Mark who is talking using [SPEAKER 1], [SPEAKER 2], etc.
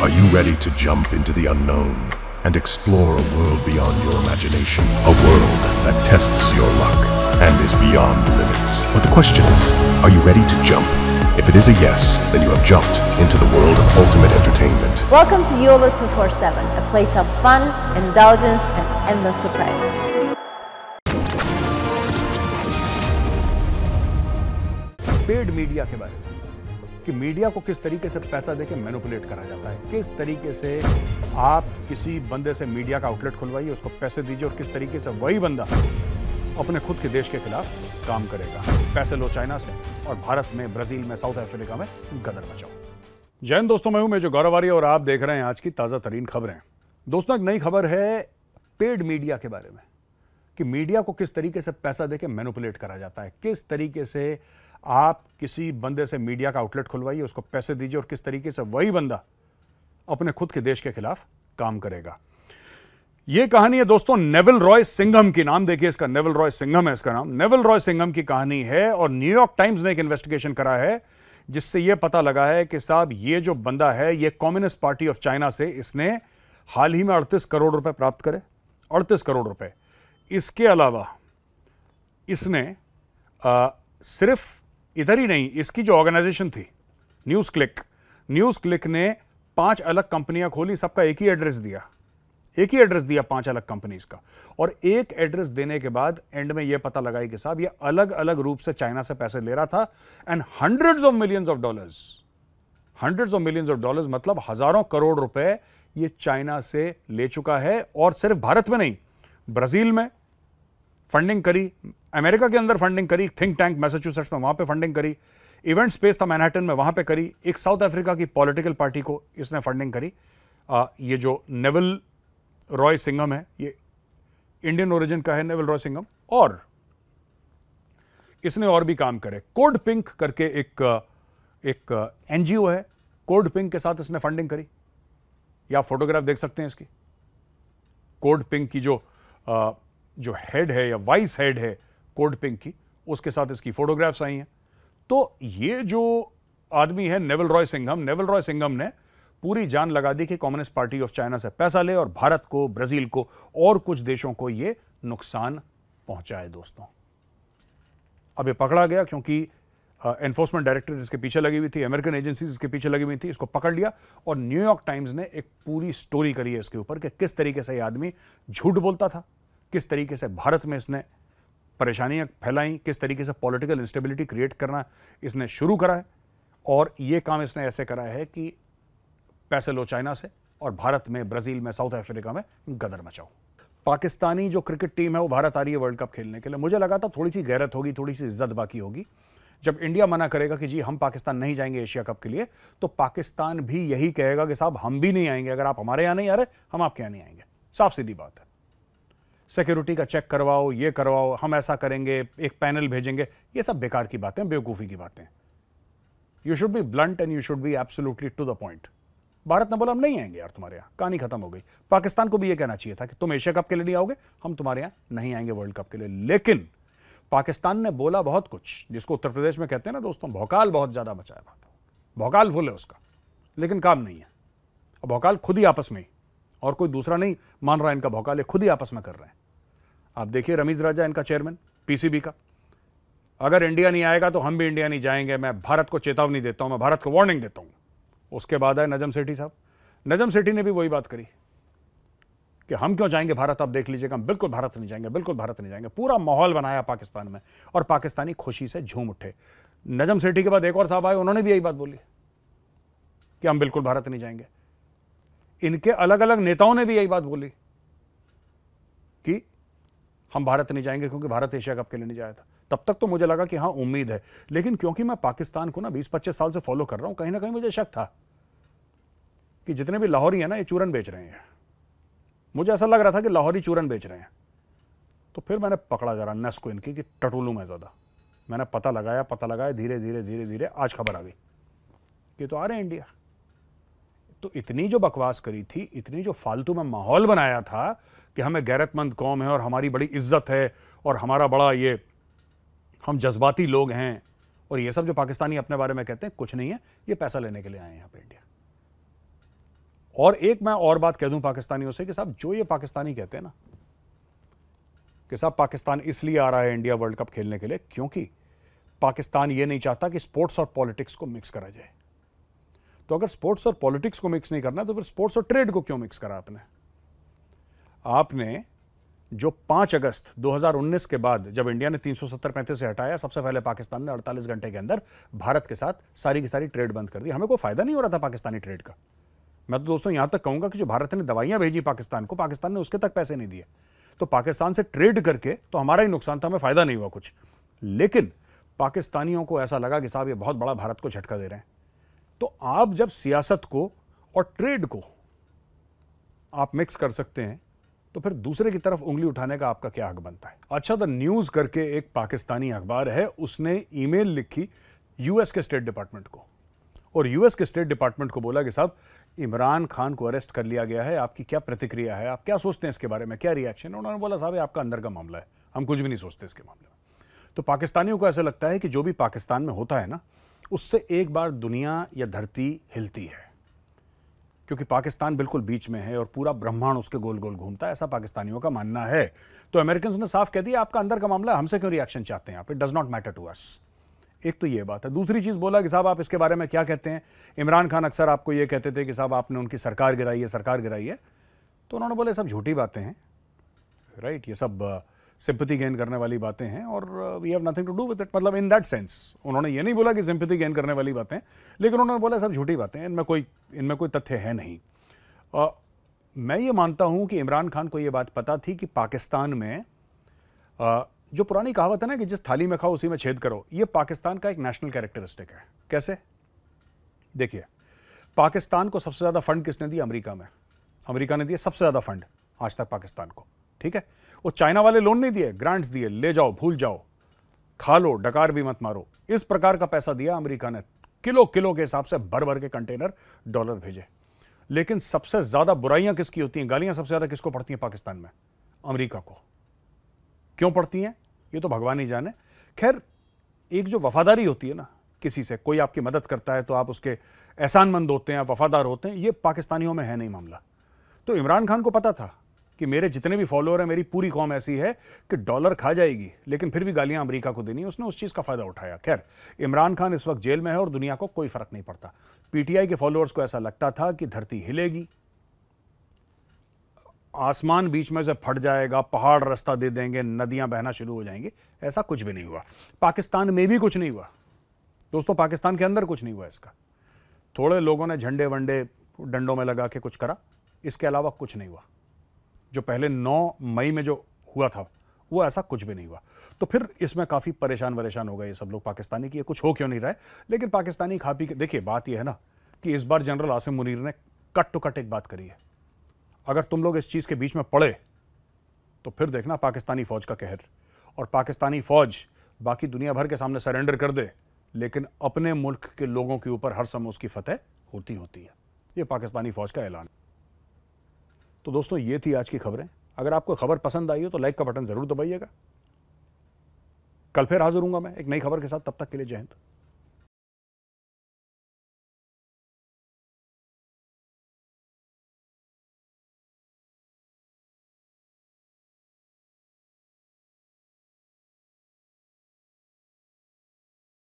[SPEAKER 1] Are you ready to jump into the unknown and explore a world beyond your imagination? A world that tests your luck and is beyond limits. But the question is, are you ready to jump? If it is a yes, then you have jumped into the world of ultimate entertainment. Welcome to Yola 247, a place of fun, indulgence, and endless surprises. Paid media के बारे में कि media को किस तरीके से पैसा देके मैनुपुलेट करा जाता है किस तरीके से आप किसी बंदे से मीडिया का आउटलेट खुलवाइए उसको पैसे दीजिए और किस तरीके से वही बंदा अपने खुद के देश के खिलाफ काम करेगा पैसे लो चाइना से और भारत में ब्राजील में साउथ अफ्रीका में गदर बचाओ जैन दोस्तों मैं हूं मैं जो गौरव आर्य और आप देख रहे हैं आज की ताज़ा तरीन खबरें दोस्तों एक नई खबर है पेड मीडिया के बारे में कि मीडिया को किस तरीके से पैसा देके मैनुपुलेट करा जाता है किस तरीके से आप किसी बंदे से मीडिया का आउटलेट खुलवाइए उसको पैसे दीजिए और किस तरीके से वही बंदा अपने खुद के देश के खिलाफ काम करेगा यह कहानी है दोस्तों नेवल रॉय सिंघम की नाम देखिए इसका नेवल रॉय सिंघम है इसका नाम नेवल रॉय सिंघम की कहानी है और न्यूयॉर्क टाइम्स ने एक इन्वेस्टिगेशन करा है जिससे यह पता लगा है कि साहब ये जो बंदा है यह कम्युनिस्ट पार्टी ऑफ चाइना से इसने हाल ही में अड़तीस करोड़ रुपए प्राप्त करे अड़तीस करोड़ रुपए इसके अलावा इसने आ, सिर्फ इधर ही नहीं इसकी जो ऑर्गेनाइजेशन थी न्यूज़ क्लिक न्यूज़ क्लिक ने पांच अलग कंपनियां खोली सबका एक ही एड्रेस दिया एक ही एड्रेस दिया पांच अलग कंपनीज का और एक एड्रेस देने के बाद एंड में यह पता लगाई कि साहब यह अलग अलग रूप से चाइना से पैसे ले रहा था and hundreds of millions of dollars hundreds of millions of dollars मतलब हजारों करोड़ रुपए यह चाइना से ले चुका है और सिर्फ भारत में नहीं ब्राजील में फंडिंग करी अमेरिका के अंदर फंडिंग करी थिंक टैंक मैसाचुसेट्स में वहां पे फंडिंग करी इवेंट स्पेस था मैनहटन में वहां पे करी एक साउथ अफ्रीका की पॉलिटिकल पार्टी को इसने फंडिंग करी आ, ये जो नेवल रॉय सिंघम है ये इंडियन ओरिजिन का है नेवल रॉय सिंघम और इसने और भी काम करे कोड पिंक करके एक एक एनजीओ है कोड पिंक के साथ इसने फंडिंग करी या फोटोग्राफ देख सकते हैं इसकी कोड पिंक की जो आ, जो हेड है या वाइस हेड है कोड पिंक की उसके साथ इसकी फोटोग्राफ्स आई हैं तो ये जो आदमी है Neville Roy Singham Neville Roy Singham ने पूरी जान लगा दी कि कम्युनिस्ट पार्टी ऑफ चाइना से पैसा ले और भारत को ब्राजील को और कुछ देशों को ये नुकसान पहुंचाए दोस्तों अब ये पकड़ा गया क्योंकि एनफोर्समेंट डायरेक्टरेट इसके पीछे लगी हुई थी अमेरिकन एजेंसी इसके पीछे लगी हुई थी इसको पकड़ लिया और न्यूयॉर्क टाइम्स ने एक पूरी स्टोरी करी है इसके ऊपर कि किस तरीके से ये आदमी झूठ बोलता था किस तरीके से भारत में इसने परेशानियां फैलाई किस तरीके से पॉलिटिकल इंस्टेबिलिटी क्रिएट करना इसने शुरू करा है और ये काम इसने ऐसे करा है कि पैसे लो चाइना से और भारत में ब्राज़ील में साउथ अफ्रीका में गदर मचाओ पाकिस्तानी जो क्रिकेट टीम है वो भारत आ रही है वर्ल्ड कप खेलने के लिए मुझे लगा था थोड़ी सी गैरत होगी थोड़ी सी इज्जत बाकी होगी जब इंडिया मना करेगा कि जी हम पाकिस्तान नहीं जाएंगे एशिया कप के लिए तो पाकिस्तान भी यही कहेगा कि साहब हम भी नहीं आएंगे अगर आप हमारे यहाँ नहीं आ रहे हम आपके यहाँ नहीं आएंगे साफ सीधी बात है सिक्योरिटी का चेक करवाओ ये करवाओ हम ऐसा करेंगे एक पैनल भेजेंगे ये सब बेकार की बातें बेवकूफ़ी की बातें you should be blunt and you should be absolutely to the point Bharat ने बोला हम नहीं आएंगे यार तुम्हारे यहाँ कहानी खत्म हो गई पाकिस्तान को भी ये कहना चाहिए था कि तुम एशिया कप के लिए नहीं आओगे हम तुम्हारे यहाँ नहीं आएंगे वर्ल्ड कप के लिए लेकिन पाकिस्तान ने बोला बहुत कुछ जिसको उत्तर प्रदेश में कहते हैं ना दोस्तों भौकाल बहुत ज़्यादा बचाया बात भौकाल फुल है उसका लेकिन काम नहीं है और भौकाल खुद ही आपस में और कोई दूसरा नहीं मान रहा है इनका भौकाल ये खुद ही आपस में कर रहे हैं आप देखिए रमीज राजा इनका चेयरमैन पीसीबी का अगर इंडिया नहीं आएगा तो हम भी इंडिया नहीं जाएंगे मैं भारत को चेतावनी देता हूं मैं भारत को वार्निंग देता हूं उसके बाद आए नजम सेठी साहब नजम सेठी ने भी वही बात करी कि हम क्यों जाएंगे भारत आप देख लीजिएगा हम बिल्कुल भारत नहीं जाएंगे बिल्कुल भारत नहीं जाएंगे पूरा माहौल बनाया पाकिस्तान में और पाकिस्तानी खुशी से झूम उठे नजम सेठी के बाद एक और साहब आए उन्होंने भी यही बात बोली कि हम बिल्कुल भारत नहीं जाएंगे इनके अलग अलग नेताओं ने भी यही बात बोली कि हम भारत नहीं जाएंगे क्योंकि भारत एशिया कप के लिए नहीं जाया था तब तक तो मुझे लगा कि हाँ उम्मीद है लेकिन क्योंकि मैं पाकिस्तान को ना बीस पच्चीस साल से फॉलो कर रहा हूँ कहीं ना कहीं मुझे शक था कि जितने भी लाहौरी हैं ना ये चूरन बेच रहे हैं मुझे ऐसा लग रहा था कि लाहौरी चूरन बेच रहे हैं तो फिर मैंने पकड़ा जरा नस को इनकी कि टटोलू मैं ज़्यादा मैंने पता लगाया पता लगाया धीरे धीरे धीरे धीरे आज खबर आ गई कि तो आ रहे हैं इंडिया तो इतनी जो बकवास करी थी इतनी जो फालतू में माहौल बनाया था कि हमें गैरतमंद कौम है और हमारी बड़ी इज्जत है और हमारा बड़ा ये हम जज्बाती लोग हैं और ये सब जो पाकिस्तानी अपने बारे में कहते हैं कुछ नहीं है ये पैसा लेने के लिए आए हैं यहाँ पे इंडिया और एक मैं और बात कह दूं पाकिस्तानियों से कि साहब जो ये पाकिस्तानी कहते हैं ना कि साहब पाकिस्तान इसलिए आ रहा है इंडिया वर्ल्ड कप खेलने के लिए क्योंकि पाकिस्तान ये नहीं चाहता कि स्पोर्ट्स और पॉलिटिक्स को मिक्स करा जाए तो अगर स्पोर्ट्स और पॉलिटिक्स को मिक्स नहीं करना तो फिर स्पोर्ट्स और ट्रेड को क्यों मिक्स करा आपने आपने जो 5 अगस्त 2019 के बाद जब इंडिया ने 370 पैंतीस से हटाया सबसे पहले पाकिस्तान ने 48 घंटे के अंदर भारत के साथ सारी की सारी ट्रेड बंद कर दी हमें कोई फायदा नहीं हो रहा था पाकिस्तानी ट्रेड का मैं तो दोस्तों यहां तक कहूंगा कि जो भारत ने दवाइयां भेजी पाकिस्तान को पाकिस्तान ने उसके तक पैसे नहीं दिए तो पाकिस्तान से ट्रेड करके तो हमारा ही नुकसान था हमें फायदा नहीं हुआ कुछ लेकिन पाकिस्तानियों को ऐसा लगा कि साहब ये बहुत बड़ा भारत को झटका दे रहे हैं तो आप जब सियासत को और ट्रेड को आप मिक्स कर सकते हैं तो फिर दूसरे की तरफ उंगली उठाने का आपका क्या हक बनता है अच्छा द न्यूज़ करके एक पाकिस्तानी अखबार है उसने ईमेल लिखी यूएस के स्टेट डिपार्टमेंट को और यूएस के स्टेट डिपार्टमेंट को बोला कि साहब इमरान खान को अरेस्ट कर लिया गया है आपकी क्या प्रतिक्रिया है आप क्या सोचते हैं इसके बारे में क्या रिएक्शन है उन्होंने बोला साहब आपका अंदर का मामला है हम कुछ भी नहीं सोचते इसके मामले में तो पाकिस्तानियों को ऐसा लगता है कि जो भी पाकिस्तान में होता है ना उससे एक बार दुनिया या धरती हिलती है क्योंकि पाकिस्तान बिल्कुल बीच में है और पूरा ब्रह्मांड उसके गोल गोल घूमता है ऐसा पाकिस्तानियों का मानना है तो अमेरिकन ने साफ कह दिया आपका अंदर का मामला हमसे क्यों रिएक्शन चाहते हैं आप it does not matter to us एक तो ये बात है दूसरी चीज़ बोला कि साहब आप इसके बारे में क्या कहते हैं इमरान खान अक्सर आपको ये कहते थे कि साहब आपने उनकी सरकार गिराई है सरकार गिराई है तो उन्होंने बोले सब झूठी बातें हैं राइट ये सब सिंपति गेन करने वाली बातें हैं और we have nothing to do with it मतलब इन दैट सेंस उन्होंने ये नहीं बोला कि सिंपति गेन करने वाली बातें लेकिन उन्होंने बोला सब झूठी बातें इनमें कोई इनमें कोई तथ्य है नहीं आ, uh, मैं ये मानता हूँ कि इमरान खान को ये बात पता थी कि पाकिस्तान में आ, uh, जो पुरानी कहावत है ना कि जिस थाली में खाओ उसी में छेद करो ये पाकिस्तान का एक नेशनल कैरेक्टरिस्टिक है कैसे देखिए पाकिस्तान को सबसे ज़्यादा फंड किसने दिया अमरीका में अमरीका ने दिया सबसे ज़्यादा फंड आज तक पाकिस्तान को ठीक है वो चाइना वाले लोन नहीं दिए ग्रांट्स दिए ले जाओ भूल जाओ खा लो डकार भी मत मारो इस प्रकार का पैसा दिया अमेरिका ने किलो किलो के हिसाब से भर भर के कंटेनर डॉलर भेजे लेकिन सबसे ज्यादा बुराइयां किसकी होती हैं गालियां सबसे ज्यादा किसको पड़ती हैं पाकिस्तान में अमेरिका को क्यों पड़ती हैं ये तो भगवान ही जाने खैर एक जो वफादारी होती है ना किसी से कोई आपकी मदद करता है तो आप उसके एहसानमंद होते हैं आप वफादार होते हैं ये पाकिस्तानियों में है नहीं मामला तो इमरान खान को पता था कि मेरे जितने भी फॉलोअर हैं मेरी पूरी कॉम ऐसी है कि डॉलर खा जाएगी लेकिन फिर भी गालियां अमेरिका को देनी उसने उस चीज़ का फ़ायदा उठाया खैर इमरान खान इस वक्त जेल में है और दुनिया को कोई फ़र्क नहीं पड़ता पीटीआई के फॉलोअर्स को ऐसा लगता था कि धरती हिलेगी आसमान बीच में से फट जाएगा पहाड़ रास्ता दे देंगे नदियां बहना शुरू हो जाएंगी ऐसा कुछ भी नहीं हुआ पाकिस्तान में भी कुछ नहीं हुआ दोस्तों पाकिस्तान के अंदर कुछ नहीं हुआ इसका थोड़े लोगों ने झंडे वंडे डंडों में लगा के कुछ करा इसके अलावा कुछ नहीं हुआ जो पहले 9 मई में जो हुआ था वो ऐसा कुछ भी नहीं हुआ तो फिर इसमें काफ़ी परेशान वरेशान हो गए सब लोग पाकिस्तानी की ये कुछ हो क्यों नहीं रहा है लेकिन पाकिस्तानी खा पी के देखिए बात यह है ना कि इस बार जनरल आसिम मुनीर ने कट टू कट एक बात करी है अगर तुम लोग इस चीज़ के बीच में पड़े तो फिर देखना पाकिस्तानी फ़ौज का कहर और पाकिस्तानी फ़ौज बाकी दुनिया भर के सामने सरेंडर कर दे लेकिन अपने मुल्क के लोगों के ऊपर हर समय उसकी फतह होती होती है ये पाकिस्तानी फ़ौज का ऐलान तो दोस्तों ये थी आज की खबरें अगर आपको खबर पसंद आई हो तो लाइक का बटन ज़रूर दबाइएगा कल फिर हाजिर हूंगा मैं एक नई खबर के साथ तब तक के लिए जय हिंद